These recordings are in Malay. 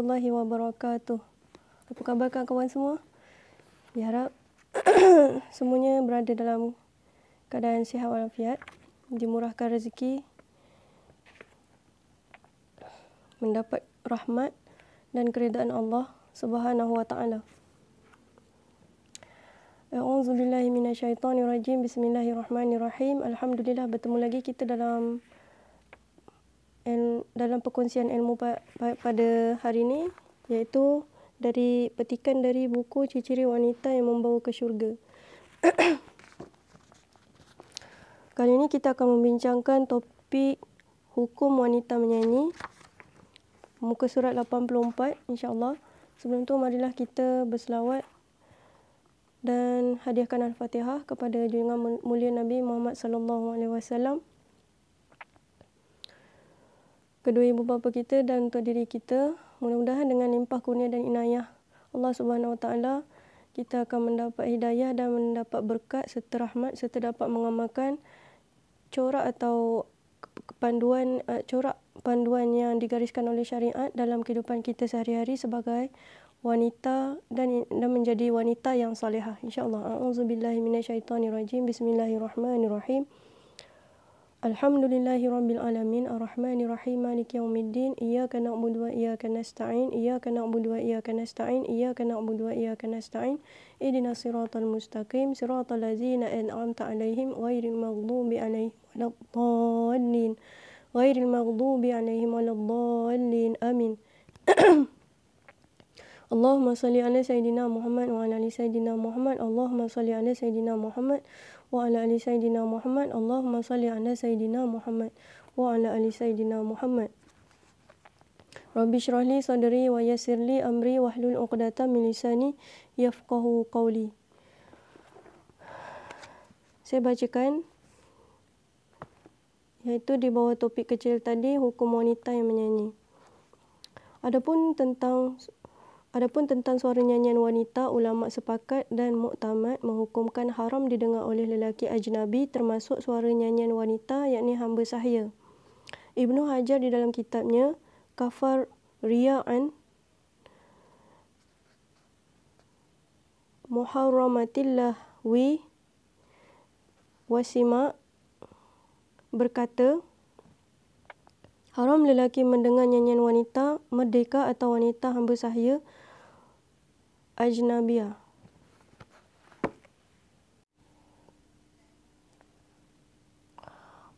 warahmatullahi wabarakatuh. Apa khabar kawan-kawan semua? Ya semuanya berada dalam keadaan sihat walafiat, dimurahkan rezeki, mendapat rahmat dan keridaan Allah Subhanahu wa taala. A'udzu billahi minasyaitonir Bismillahirrahmanirrahim. Alhamdulillah bertemu lagi kita dalam en, dalam perkongsian ilmu pa, pa, pada hari ini iaitu dari petikan dari buku ciri-ciri wanita yang membawa ke syurga. Kali ini kita akan membincangkan topik hukum wanita menyanyi muka surat 84 insyaallah. Sebelum tu marilah kita berselawat dan hadiahkan al-Fatihah kepada junjungan mulia Nabi Muhammad sallallahu alaihi wasallam kedua ibu bapa kita dan untuk diri kita. Mudah-mudahan dengan limpah kurnia dan inayah Allah Subhanahu Wa Taala kita akan mendapat hidayah dan mendapat berkat serta rahmat serta dapat mengamalkan corak atau panduan eh, corak panduan yang digariskan oleh syariat dalam kehidupan kita sehari-hari sebagai wanita dan dan menjadi wanita yang salehah insyaallah a'udzubillahi minasyaitonirrajim bismillahirrahmanirrahim الحمد لله رب العالمين الرحمن الرحيم مالك يوم الدين إياك نعبد وإياك نستعين إياك نعبد وإياك نستعين إياك نعبد وإياك نستعين إدنا صراط المستقيم صراط الذين أنعمت عليهم غير المغضوب عليهم ولا الضالين غير المغضوب عليهم ولا الضالين آمين Allahumma salli ala sayyidina Muhammad wa ala ali sayyidina Muhammad. Allahumma salli ala sayyidina Muhammad wa ala ali sayyidina Muhammad. Allahumma salli ala sayyidina Muhammad wa ala ali sayyidina Muhammad. Rabbi syrah li sadri wa yassir li amri wa hlul uqdata min lisani yafqahu qawli. Saya bacakan iaitu di bawah topik kecil tadi hukum wanita yang menyanyi. Adapun tentang Adapun tentang suara nyanyian wanita, ulama sepakat dan muktamad menghukumkan haram didengar oleh lelaki ajnabi termasuk suara nyanyian wanita yakni hamba sahaya. Ibnu Hajar di dalam kitabnya Kafar Ria'an Muharramatillah wi Wasima berkata haram lelaki mendengar nyanyian wanita merdeka atau wanita hamba sahaya Ajnabia.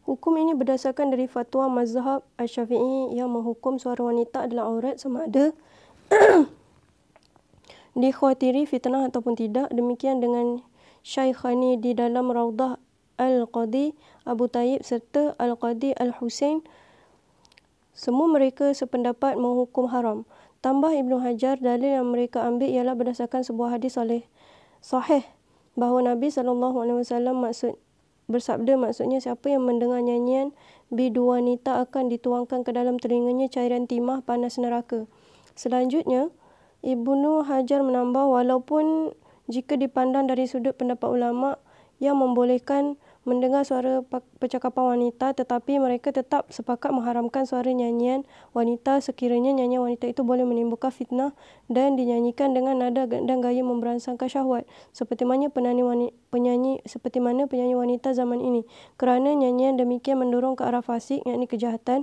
Hukum ini berdasarkan dari fatwa mazhab Asy-Syafi'i yang menghukum suara wanita adalah aurat sama ada dikhawatiri fitnah ataupun tidak. Demikian dengan Syaikhani di dalam Raudah Al-Qadi Abu Tayyib serta Al-Qadi Al-Husain. Semua mereka sependapat menghukum haram. Tambah Ibnu Hajar, dalil yang mereka ambil ialah berdasarkan sebuah hadis oleh sahih bahawa Nabi SAW maksud, bersabda maksudnya siapa yang mendengar nyanyian bidu wanita akan dituangkan ke dalam telinganya cairan timah panas neraka. Selanjutnya, Ibnu Hajar menambah walaupun jika dipandang dari sudut pendapat ulama yang membolehkan mendengar suara percakapan wanita tetapi mereka tetap sepakat mengharamkan suara nyanyian wanita sekiranya nyanyian wanita itu boleh menimbulkan fitnah dan dinyanyikan dengan nada dan gaya memberansangkan syahwat seperti mana penyanyi wanita, penyanyi seperti mana penyanyi wanita zaman ini kerana nyanyian demikian mendorong ke arah fasik yakni kejahatan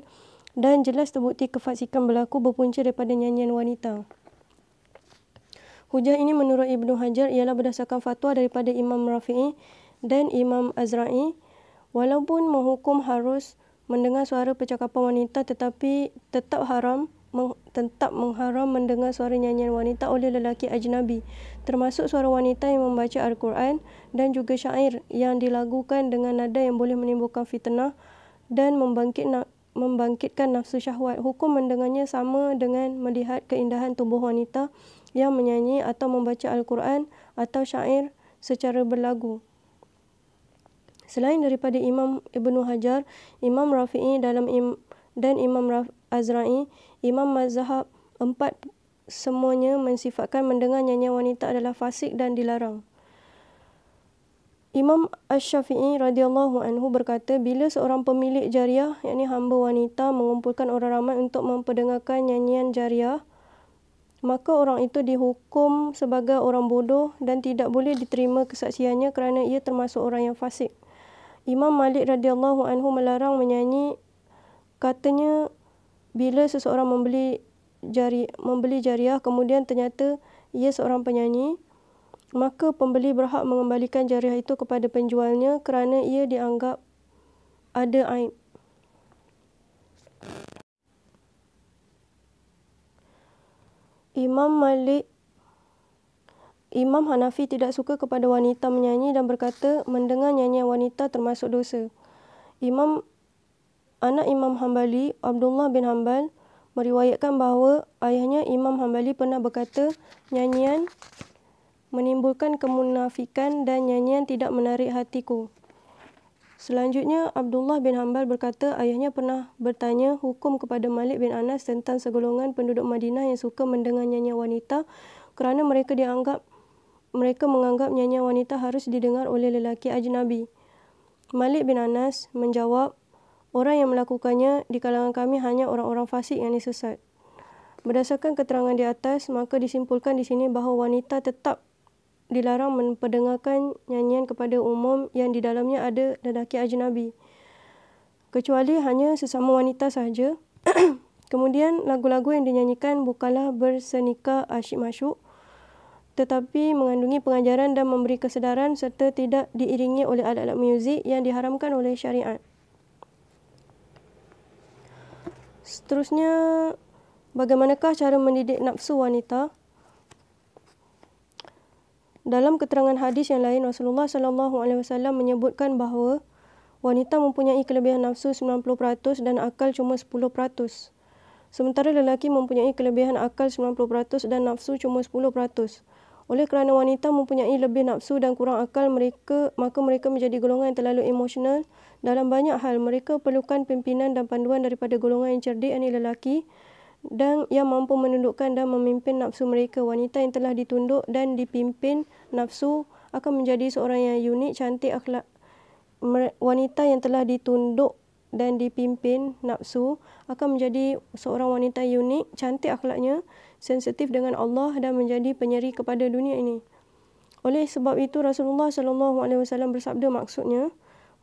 dan jelas terbukti kefasikan berlaku berpunca daripada nyanyian wanita Hujah ini menurut Ibnu Hajar ialah berdasarkan fatwa daripada Imam Rafi'i dan Imam Azra'i walaupun menghukum harus mendengar suara percakapan wanita tetapi tetap haram meng, tetap mengharam mendengar suara nyanyian wanita oleh lelaki ajnabi termasuk suara wanita yang membaca al-Quran dan juga syair yang dilagukan dengan nada yang boleh menimbulkan fitnah dan membangkit na- membangkitkan nafsu syahwat hukum mendengarnya sama dengan melihat keindahan tubuh wanita yang menyanyi atau membaca al-Quran atau syair secara berlagu Selain daripada Imam Ibnu Hajar, Imam Rafi'i dalam im- dan Imam Raf- Azra'i, Imam Mazhab empat semuanya mensifatkan mendengar nyanyi wanita adalah fasik dan dilarang. Imam Ash-Shafi'i radhiyallahu anhu berkata bila seorang pemilik jariah yakni hamba wanita mengumpulkan orang ramai untuk memperdengarkan nyanyian jariah maka orang itu dihukum sebagai orang bodoh dan tidak boleh diterima kesaksiannya kerana ia termasuk orang yang fasik. Imam Malik radhiyallahu anhu melarang menyanyi katanya bila seseorang membeli jari membeli jariah kemudian ternyata ia seorang penyanyi maka pembeli berhak mengembalikan jariah itu kepada penjualnya kerana ia dianggap ada aib Imam Malik Imam Hanafi tidak suka kepada wanita menyanyi dan berkata mendengar nyanyian wanita termasuk dosa. Imam anak Imam Hambali, Abdullah bin Hambal, meriwayatkan bahawa ayahnya Imam Hambali pernah berkata nyanyian menimbulkan kemunafikan dan nyanyian tidak menarik hatiku. Selanjutnya, Abdullah bin Hambal berkata ayahnya pernah bertanya hukum kepada Malik bin Anas tentang segolongan penduduk Madinah yang suka mendengar nyanyian wanita kerana mereka dianggap mereka menganggap nyanyian wanita harus didengar oleh lelaki ajnabi. Malik bin Anas menjawab, orang yang melakukannya di kalangan kami hanya orang-orang fasik yang disesat. Berdasarkan keterangan di atas, maka disimpulkan di sini bahawa wanita tetap dilarang memperdengarkan nyanyian kepada umum yang di dalamnya ada lelaki ajnabi. Kecuali hanya sesama wanita sahaja. Kemudian lagu-lagu yang dinyanyikan bukanlah bersenika asyik masyuk tetapi mengandungi pengajaran dan memberi kesedaran serta tidak diiringi oleh alat-alat muzik yang diharamkan oleh syariat. Seterusnya, bagaimanakah cara mendidik nafsu wanita? Dalam keterangan hadis yang lain Rasulullah sallallahu alaihi wasallam menyebutkan bahawa wanita mempunyai kelebihan nafsu 90% dan akal cuma 10%. Sementara lelaki mempunyai kelebihan akal 90% dan nafsu cuma oleh kerana wanita mempunyai lebih nafsu dan kurang akal mereka, maka mereka menjadi golongan yang terlalu emosional. Dalam banyak hal, mereka perlukan pimpinan dan panduan daripada golongan yang cerdik yang lelaki dan yang mampu menundukkan dan memimpin nafsu mereka. Wanita yang telah ditunduk dan dipimpin nafsu akan menjadi seorang yang unik, cantik, akhlak. Wanita yang telah ditunduk dan dipimpin nafsu akan menjadi seorang wanita unik, cantik akhlaknya, sensitif dengan Allah dan menjadi penyeri kepada dunia ini. Oleh sebab itu Rasulullah sallallahu alaihi wasallam bersabda maksudnya,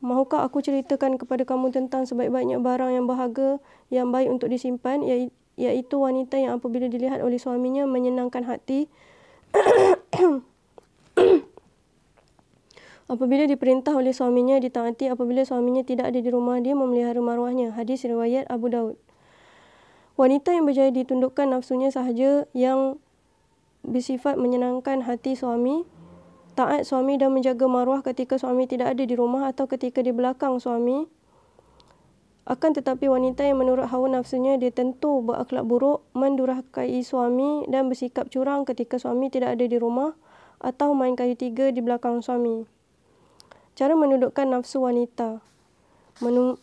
"Mahukah aku ceritakan kepada kamu tentang sebaik-baiknya barang yang berharga yang baik untuk disimpan iaitu wanita yang apabila dilihat oleh suaminya menyenangkan hati?" apabila diperintah oleh suaminya ditaati apabila suaminya tidak ada di rumah dia memelihara maruahnya hadis riwayat Abu Daud Wanita yang berjaya ditundukkan nafsunya sahaja yang bersifat menyenangkan hati suami, taat suami dan menjaga maruah ketika suami tidak ada di rumah atau ketika di belakang suami. Akan tetapi wanita yang menurut hawa nafsunya dia tentu berakhlak buruk, mendurhakai suami dan bersikap curang ketika suami tidak ada di rumah atau main kayu tiga di belakang suami. Cara menundukkan nafsu wanita. Menu-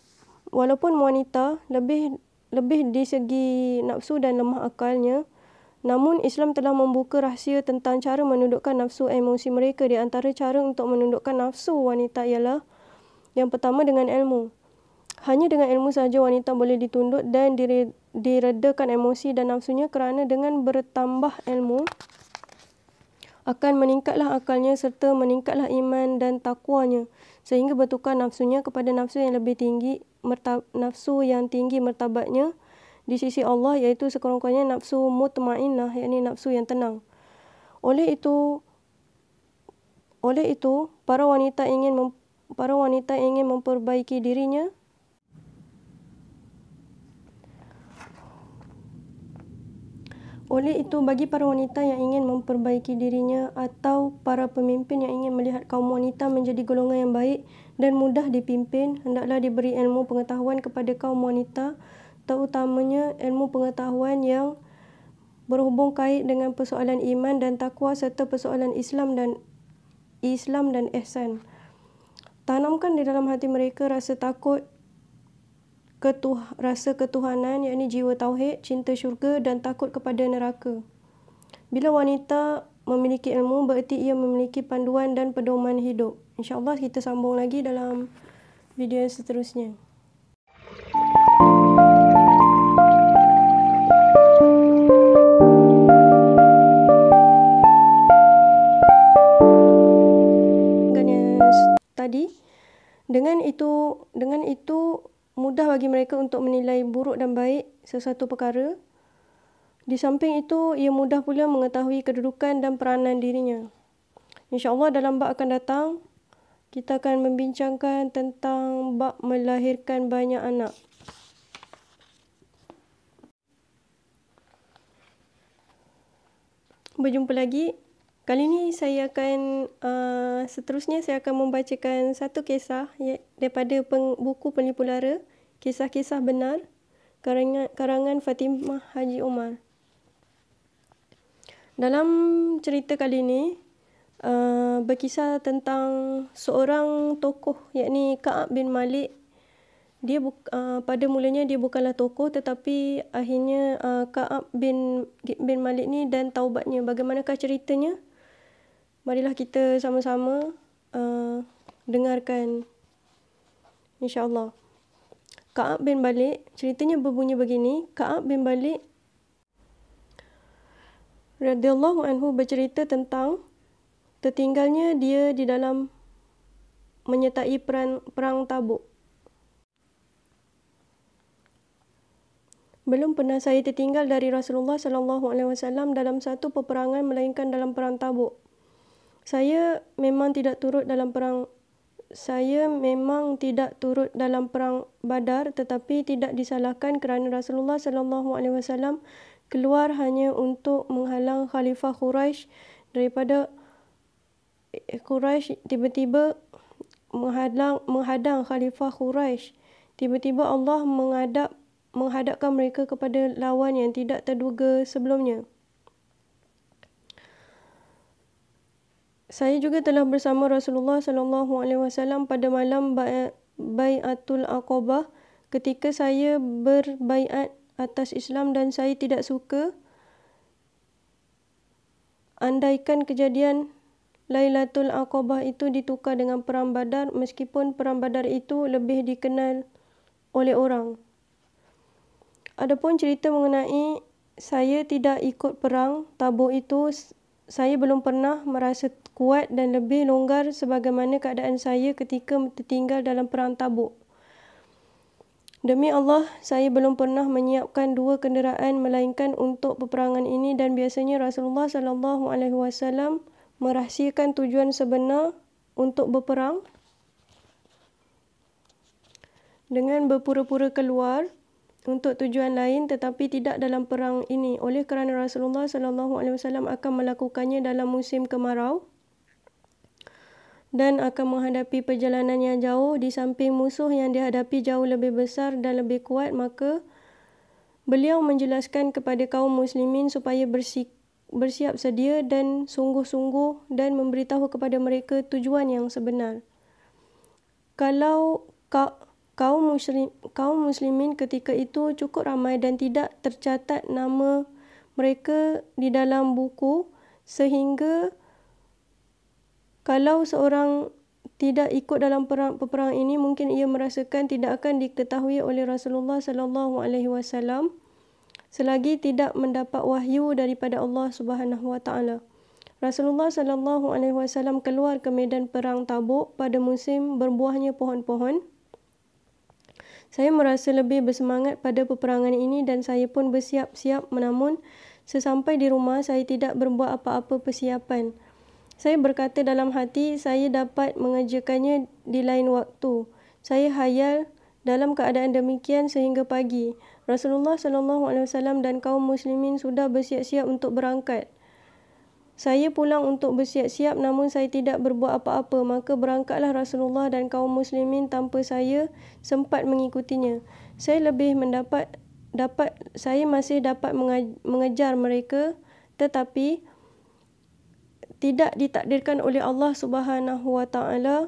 walaupun wanita lebih lebih di segi nafsu dan lemah akalnya. Namun Islam telah membuka rahsia tentang cara menundukkan nafsu emosi mereka di antara cara untuk menundukkan nafsu wanita ialah yang pertama dengan ilmu. Hanya dengan ilmu sahaja wanita boleh ditunduk dan diredakan emosi dan nafsunya kerana dengan bertambah ilmu akan meningkatlah akalnya serta meningkatlah iman dan takwanya sehingga bertukar nafsunya kepada nafsu yang lebih tinggi mertab, nafsu yang tinggi mertabatnya di sisi Allah iaitu sekurang-kurangnya nafsu mutmainnah yakni nafsu yang tenang oleh itu oleh itu para wanita ingin para wanita ingin memperbaiki dirinya Oleh itu, bagi para wanita yang ingin memperbaiki dirinya atau para pemimpin yang ingin melihat kaum wanita menjadi golongan yang baik dan mudah dipimpin, hendaklah diberi ilmu pengetahuan kepada kaum wanita, terutamanya ilmu pengetahuan yang berhubung kait dengan persoalan iman dan takwa serta persoalan Islam dan Islam dan ihsan. Tanamkan di dalam hati mereka rasa takut ketuh, rasa ketuhanan yakni jiwa tauhid, cinta syurga dan takut kepada neraka. Bila wanita memiliki ilmu bermakna ia memiliki panduan dan pedoman hidup. Insya-Allah kita sambung lagi dalam video yang seterusnya. Dengan itu, dengan itu mudah bagi mereka untuk menilai buruk dan baik sesuatu perkara. Di samping itu, ia mudah pula mengetahui kedudukan dan peranan dirinya. InsyaAllah dalam bab akan datang, kita akan membincangkan tentang bab melahirkan banyak anak. Berjumpa lagi. Kali ini saya akan uh, seterusnya saya akan membacakan satu kisah daripada peng, buku penipu kisah-kisah benar karangan, karangan Fatimah Haji Umar. Dalam cerita kali ini uh, berkisah tentang seorang tokoh yakni Kaab bin Malik. Dia uh, pada mulanya dia bukanlah tokoh tetapi akhirnya uh, Kaab bin bin Malik ni dan taubatnya bagaimanakah ceritanya? marilah kita sama-sama uh, dengarkan insyaallah Ka'ab bin Balik ceritanya berbunyi begini Ka'ab bin Balik radhiyallahu anhu bercerita tentang tertinggalnya dia di dalam menyertai peran, perang Tabuk Belum pernah saya tertinggal dari Rasulullah sallallahu alaihi wasallam dalam satu peperangan melainkan dalam perang Tabuk saya memang tidak turut dalam perang saya memang tidak turut dalam perang Badar tetapi tidak disalahkan kerana Rasulullah sallallahu alaihi wasallam keluar hanya untuk menghalang khalifah Quraisy daripada eh, Quraisy tiba-tiba menghadang menghadang khalifah Quraisy tiba-tiba Allah menghadap menghadapkan mereka kepada lawan yang tidak terduga sebelumnya saya juga telah bersama Rasulullah sallallahu alaihi wasallam pada malam Baiatul Aqabah ketika saya berbaiat atas Islam dan saya tidak suka andaikan kejadian Lailatul Aqabah itu ditukar dengan perang Badar meskipun perang Badar itu lebih dikenal oleh orang. Adapun cerita mengenai saya tidak ikut perang Tabuk itu saya belum pernah merasa kuat dan lebih longgar sebagaimana keadaan saya ketika tertinggal dalam perang tabuk. Demi Allah, saya belum pernah menyiapkan dua kenderaan melainkan untuk peperangan ini dan biasanya Rasulullah sallallahu alaihi wasallam merahsiakan tujuan sebenar untuk berperang dengan berpura-pura keluar untuk tujuan lain tetapi tidak dalam perang ini oleh kerana Rasulullah sallallahu alaihi wasallam akan melakukannya dalam musim kemarau dan akan menghadapi perjalanan yang jauh di samping musuh yang dihadapi jauh lebih besar dan lebih kuat maka beliau menjelaskan kepada kaum muslimin supaya bersik bersiap sedia dan sungguh-sungguh dan memberitahu kepada mereka tujuan yang sebenar kalau ka- kaum muslim kaum muslimin ketika itu cukup ramai dan tidak tercatat nama mereka di dalam buku sehingga kalau seorang tidak ikut dalam perang peperangan ini mungkin ia merasakan tidak akan diketahui oleh Rasulullah sallallahu alaihi wasallam selagi tidak mendapat wahyu daripada Allah Subhanahu wa taala. Rasulullah sallallahu alaihi wasallam keluar ke medan perang Tabuk pada musim berbuahnya pohon-pohon. Saya merasa lebih bersemangat pada peperangan ini dan saya pun bersiap-siap namun sesampai di rumah saya tidak berbuat apa-apa persiapan. Saya berkata dalam hati, saya dapat mengerjakannya di lain waktu. Saya hayal dalam keadaan demikian sehingga pagi. Rasulullah SAW dan kaum muslimin sudah bersiap-siap untuk berangkat. Saya pulang untuk bersiap-siap namun saya tidak berbuat apa-apa. Maka berangkatlah Rasulullah dan kaum muslimin tanpa saya sempat mengikutinya. Saya lebih mendapat, dapat, saya masih dapat mengejar mereka tetapi tidak ditakdirkan oleh Allah Subhanahu Wa Taala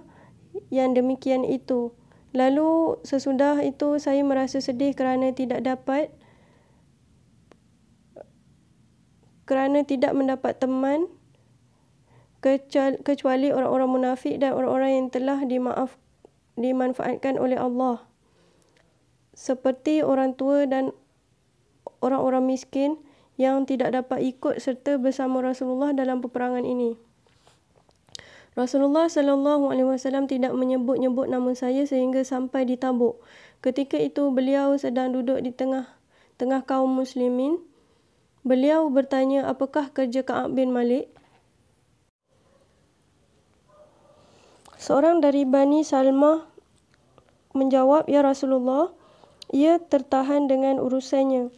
yang demikian itu. Lalu sesudah itu saya merasa sedih kerana tidak dapat kerana tidak mendapat teman kecuali orang-orang munafik dan orang-orang yang telah dimaaf dimanfaatkan oleh Allah seperti orang tua dan orang-orang miskin yang tidak dapat ikut serta bersama Rasulullah dalam peperangan ini. Rasulullah sallallahu alaihi wasallam tidak menyebut-nyebut nama saya sehingga sampai di Tabuk. Ketika itu beliau sedang duduk di tengah tengah kaum muslimin. Beliau bertanya, "Apakah kerja Ka'ab bin Malik?" Seorang dari Bani Salma menjawab, "Ya Rasulullah, ia tertahan dengan urusannya."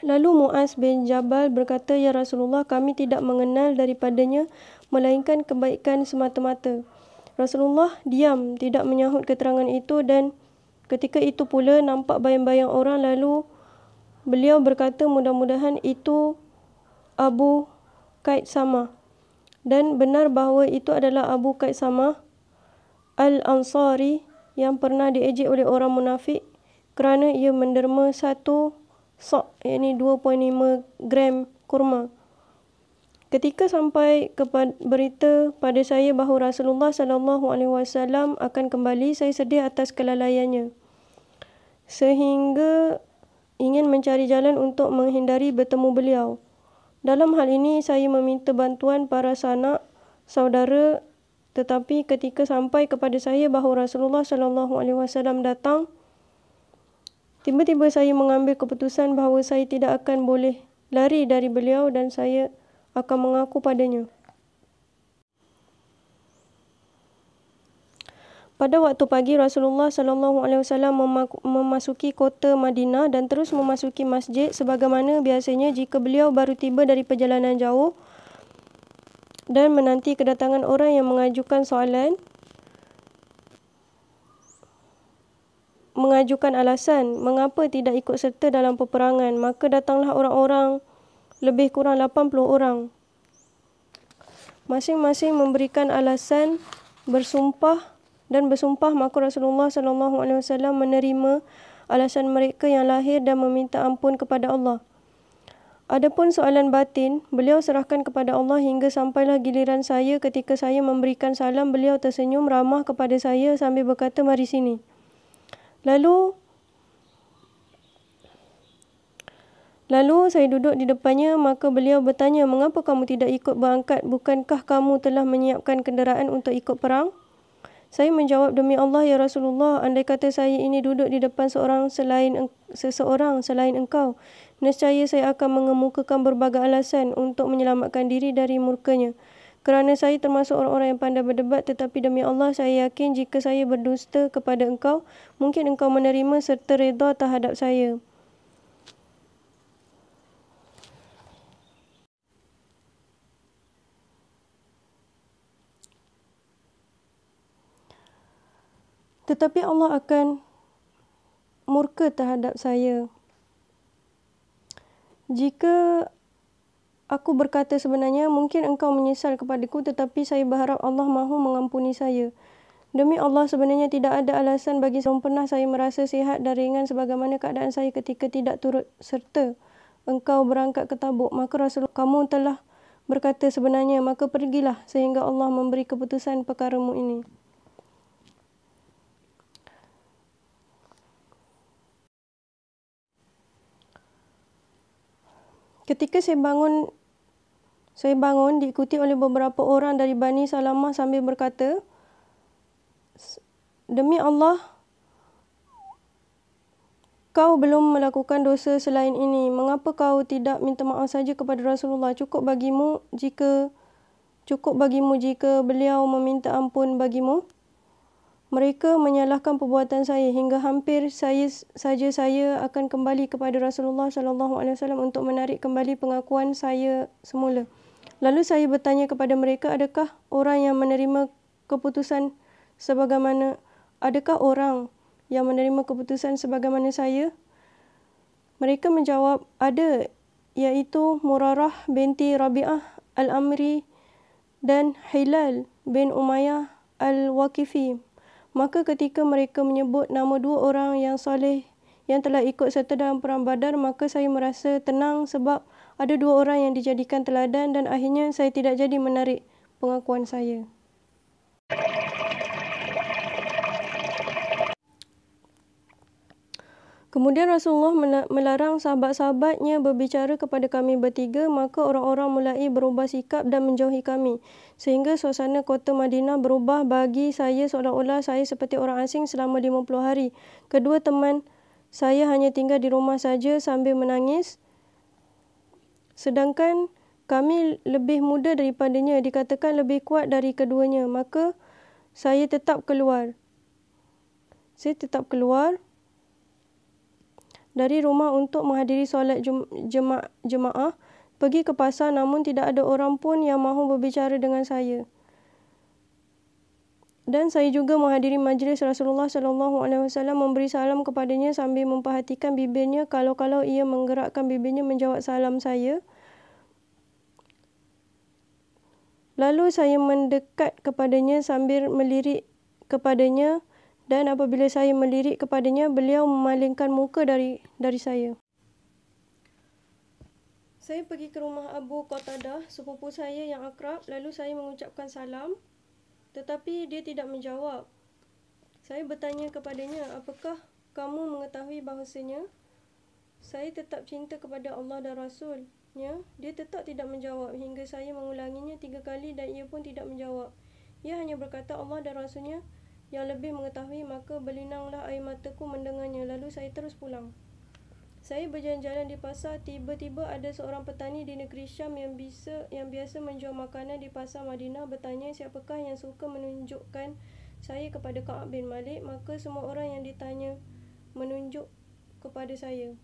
Lalu Muaz bin Jabal berkata, "Ya Rasulullah, kami tidak mengenal daripadanya melainkan kebaikan semata-mata." Rasulullah diam, tidak menyahut keterangan itu dan ketika itu pula nampak bayang-bayang orang lalu beliau berkata, "Mudah-mudahan itu Abu Kaid Sama." Dan benar bahawa itu adalah Abu Kaid Sama Al-Ansari yang pernah diejek oleh orang munafik kerana ia menderma satu sok yang ini 2.5 gram kurma. Ketika sampai kepada berita pada saya bahawa Rasulullah sallallahu alaihi wasallam akan kembali, saya sedih atas kelalaiannya. Sehingga ingin mencari jalan untuk menghindari bertemu beliau. Dalam hal ini saya meminta bantuan para sanak saudara tetapi ketika sampai kepada saya bahawa Rasulullah sallallahu alaihi wasallam datang Tiba-tiba saya mengambil keputusan bahawa saya tidak akan boleh lari dari beliau dan saya akan mengaku padanya. Pada waktu pagi Rasulullah sallallahu alaihi wasallam memasuki kota Madinah dan terus memasuki masjid sebagaimana biasanya jika beliau baru tiba dari perjalanan jauh dan menanti kedatangan orang yang mengajukan soalan mengajukan alasan mengapa tidak ikut serta dalam peperangan maka datanglah orang-orang lebih kurang 80 orang masing-masing memberikan alasan bersumpah dan bersumpah maka Rasulullah SAW menerima alasan mereka yang lahir dan meminta ampun kepada Allah Adapun soalan batin, beliau serahkan kepada Allah hingga sampailah giliran saya ketika saya memberikan salam, beliau tersenyum ramah kepada saya sambil berkata, mari sini. Lalu Lalu saya duduk di depannya, maka beliau bertanya, mengapa kamu tidak ikut berangkat? Bukankah kamu telah menyiapkan kenderaan untuk ikut perang? Saya menjawab, demi Allah ya Rasulullah, andai kata saya ini duduk di depan seorang selain seseorang selain engkau, nescaya saya akan mengemukakan berbagai alasan untuk menyelamatkan diri dari murkanya. Kerana saya termasuk orang-orang yang pandai berdebat tetapi demi Allah saya yakin jika saya berdusta kepada engkau, mungkin engkau menerima serta reda terhadap saya. Tetapi Allah akan murka terhadap saya. Jika aku berkata sebenarnya mungkin engkau menyesal kepadaku tetapi saya berharap Allah mahu mengampuni saya. Demi Allah sebenarnya tidak ada alasan bagi saya pernah saya merasa sihat dan ringan sebagaimana keadaan saya ketika tidak turut serta engkau berangkat ke tabuk. Maka Rasulullah kamu telah berkata sebenarnya maka pergilah sehingga Allah memberi keputusan perkara mu ini. Ketika saya bangun saya bangun diikuti oleh beberapa orang dari Bani Salamah sambil berkata, Demi Allah, kau belum melakukan dosa selain ini. Mengapa kau tidak minta maaf saja kepada Rasulullah? Cukup bagimu jika cukup bagimu jika beliau meminta ampun bagimu. Mereka menyalahkan perbuatan saya hingga hampir saya saja saya akan kembali kepada Rasulullah sallallahu alaihi wasallam untuk menarik kembali pengakuan saya semula. Lalu saya bertanya kepada mereka, adakah orang yang menerima keputusan sebagaimana adakah orang yang menerima keputusan sebagaimana saya? Mereka menjawab, ada iaitu Murarah binti Rabi'ah Al-Amri dan Hilal bin Umayyah Al-Waqifi. Maka ketika mereka menyebut nama dua orang yang soleh yang telah ikut serta dalam perang badar, maka saya merasa tenang sebab ada dua orang yang dijadikan teladan dan akhirnya saya tidak jadi menarik pengakuan saya. Kemudian Rasulullah melarang sahabat-sahabatnya berbicara kepada kami bertiga, maka orang-orang mulai berubah sikap dan menjauhi kami. Sehingga suasana kota Madinah berubah bagi saya seolah-olah saya seperti orang asing selama 50 hari. Kedua teman saya hanya tinggal di rumah saja sambil menangis sedangkan kami lebih muda daripadanya dikatakan lebih kuat dari keduanya maka saya tetap keluar saya tetap keluar dari rumah untuk menghadiri solat jemaah pergi ke pasar namun tidak ada orang pun yang mahu berbicara dengan saya dan saya juga menghadiri majlis Rasulullah sallallahu alaihi wasallam memberi salam kepadanya sambil memperhatikan bibirnya kalau-kalau ia menggerakkan bibirnya menjawab salam saya. Lalu saya mendekat kepadanya sambil melirik kepadanya dan apabila saya melirik kepadanya beliau memalingkan muka dari dari saya. Saya pergi ke rumah Abu Qatadah, sepupu saya yang akrab, lalu saya mengucapkan salam. Tetapi dia tidak menjawab. Saya bertanya kepadanya, apakah kamu mengetahui bahasanya? Saya tetap cinta kepada Allah dan Rasul. Ya, dia tetap tidak menjawab hingga saya mengulanginya tiga kali dan ia pun tidak menjawab. Ia hanya berkata Allah dan Rasulnya yang lebih mengetahui maka berlinanglah air mataku mendengarnya lalu saya terus pulang. Saya berjalan-jalan di pasar, tiba-tiba ada seorang petani di negeri Syam yang bisa yang biasa menjual makanan di pasar Madinah bertanya siapakah yang suka menunjukkan saya kepada Ka'ab bin Malik, maka semua orang yang ditanya menunjuk kepada saya.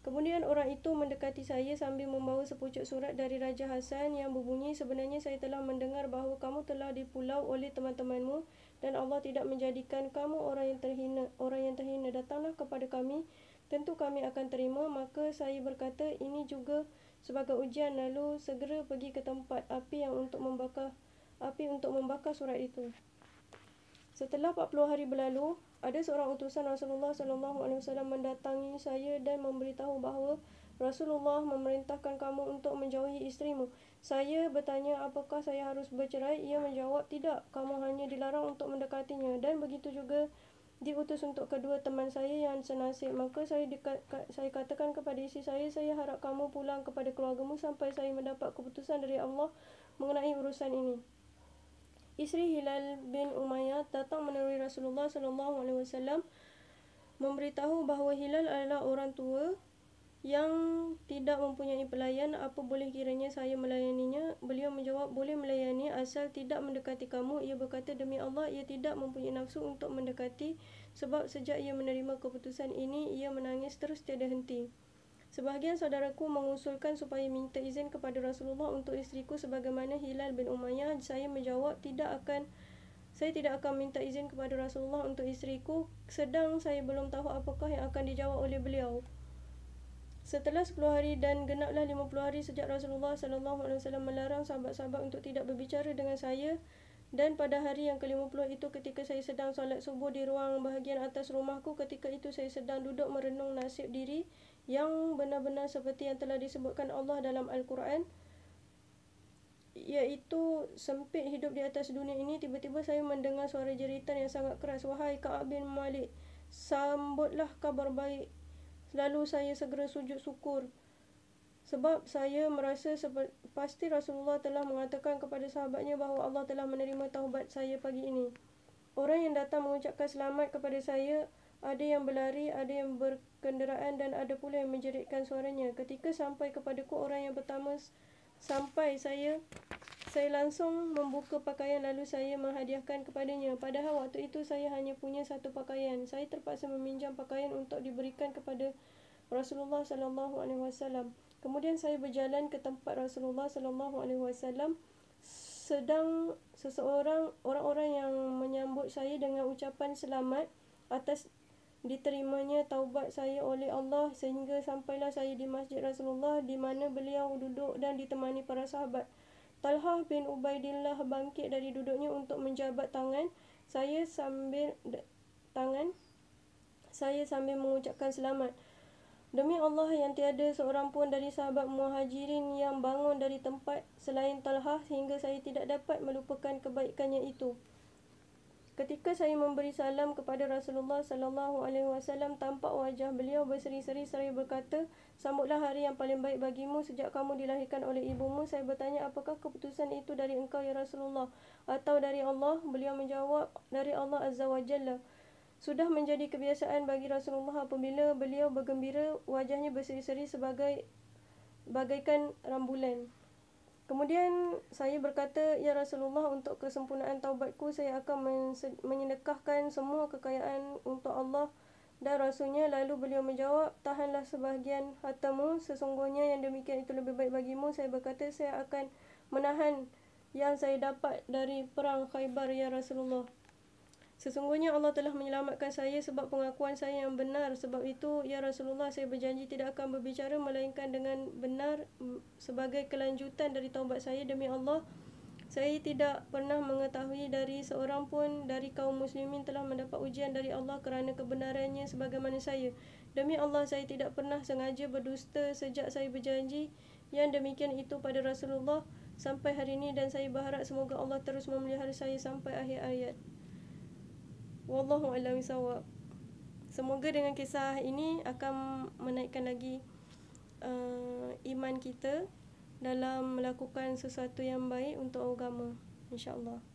Kemudian orang itu mendekati saya sambil membawa sepucuk surat dari Raja Hasan yang berbunyi sebenarnya saya telah mendengar bahawa kamu telah dipulau oleh teman-temanmu dan Allah tidak menjadikan kamu orang yang terhina. Orang yang terhina datanglah kepada kami tentu kami akan terima. Maka saya berkata, ini juga sebagai ujian lalu segera pergi ke tempat api yang untuk membakar api untuk membakar surat itu. Setelah 40 hari berlalu, ada seorang utusan Rasulullah sallallahu alaihi wasallam mendatangi saya dan memberitahu bahawa Rasulullah memerintahkan kamu untuk menjauhi isterimu. Saya bertanya apakah saya harus bercerai? Ia menjawab, "Tidak, kamu hanya dilarang untuk mendekatinya." Dan begitu juga diutus untuk kedua teman saya yang senasib. Maka saya di, ka, saya katakan kepada isi saya, saya harap kamu pulang kepada keluargamu sampai saya mendapat keputusan dari Allah mengenai urusan ini. Isteri Hilal bin Umayyah datang menerusi Rasulullah sallallahu alaihi wasallam memberitahu bahawa Hilal adalah orang tua yang tidak mempunyai pelayan, apa boleh kiranya saya melayaninya? Beliau menjawab, boleh melayani asal tidak mendekati kamu. Ia berkata, demi Allah, ia tidak mempunyai nafsu untuk mendekati sebab sejak ia menerima keputusan ini, ia menangis terus tiada henti. Sebahagian saudaraku mengusulkan supaya minta izin kepada Rasulullah untuk isteriku sebagaimana Hilal bin Umayyah. Saya menjawab, tidak akan saya tidak akan minta izin kepada Rasulullah untuk isteriku sedang saya belum tahu apakah yang akan dijawab oleh beliau. Setelah 10 hari dan genaplah 50 hari sejak Rasulullah SAW melarang sahabat-sahabat untuk tidak berbicara dengan saya dan pada hari yang ke-50 itu ketika saya sedang solat subuh di ruang bahagian atas rumahku ketika itu saya sedang duduk merenung nasib diri yang benar-benar seperti yang telah disebutkan Allah dalam Al-Quran iaitu sempit hidup di atas dunia ini tiba-tiba saya mendengar suara jeritan yang sangat keras wahai Ka'ab bin Malik sambutlah kabar baik Lalu saya segera sujud syukur. Sebab saya merasa pasti Rasulullah telah mengatakan kepada sahabatnya bahawa Allah telah menerima taubat saya pagi ini. Orang yang datang mengucapkan selamat kepada saya, ada yang berlari, ada yang berkenderaan dan ada pula yang menjeritkan suaranya. Ketika sampai kepadaku orang yang pertama sampai saya saya langsung membuka pakaian lalu saya menghadiahkan kepadanya. Padahal waktu itu saya hanya punya satu pakaian. Saya terpaksa meminjam pakaian untuk diberikan kepada Rasulullah sallallahu alaihi wasallam. Kemudian saya berjalan ke tempat Rasulullah sallallahu alaihi wasallam sedang seseorang orang-orang yang menyambut saya dengan ucapan selamat atas diterimanya taubat saya oleh Allah sehingga sampailah saya di masjid Rasulullah di mana beliau duduk dan ditemani para sahabat. Talha bin Ubaidillah bangkit dari duduknya untuk menjabat tangan saya sambil tangan saya sambil mengucapkan selamat. Demi Allah yang tiada seorang pun dari sahabat muhajirin yang bangun dari tempat selain Talha sehingga saya tidak dapat melupakan kebaikannya itu. Ketika saya memberi salam kepada Rasulullah sallallahu alaihi wasallam tampak wajah beliau berseri-seri seraya berkata, "Sambutlah hari yang paling baik bagimu sejak kamu dilahirkan oleh ibumu." Saya bertanya, "Apakah keputusan itu dari engkau ya Rasulullah atau dari Allah?" Beliau menjawab, "Dari Allah azza wajalla." Sudah menjadi kebiasaan bagi Rasulullah apabila beliau bergembira, wajahnya berseri-seri sebagai bagaikan rambulan. Kemudian saya berkata, Ya Rasulullah, untuk kesempurnaan taubatku, saya akan menyedekahkan semua kekayaan untuk Allah dan Rasulnya. Lalu beliau menjawab, tahanlah sebahagian hatamu, sesungguhnya yang demikian itu lebih baik bagimu. Saya berkata, saya akan menahan yang saya dapat dari perang khaybar, Ya Rasulullah. Sesungguhnya Allah telah menyelamatkan saya sebab pengakuan saya yang benar. Sebab itu, Ya Rasulullah, saya berjanji tidak akan berbicara melainkan dengan benar sebagai kelanjutan dari taubat saya demi Allah. Saya tidak pernah mengetahui dari seorang pun dari kaum muslimin telah mendapat ujian dari Allah kerana kebenarannya sebagaimana saya. Demi Allah, saya tidak pernah sengaja berdusta sejak saya berjanji yang demikian itu pada Rasulullah sampai hari ini dan saya berharap semoga Allah terus memelihara saya sampai akhir ayat. Wallahu a'lam bisawab. Semoga dengan kisah ini akan menaikkan lagi uh, iman kita dalam melakukan sesuatu yang baik untuk agama. insya allah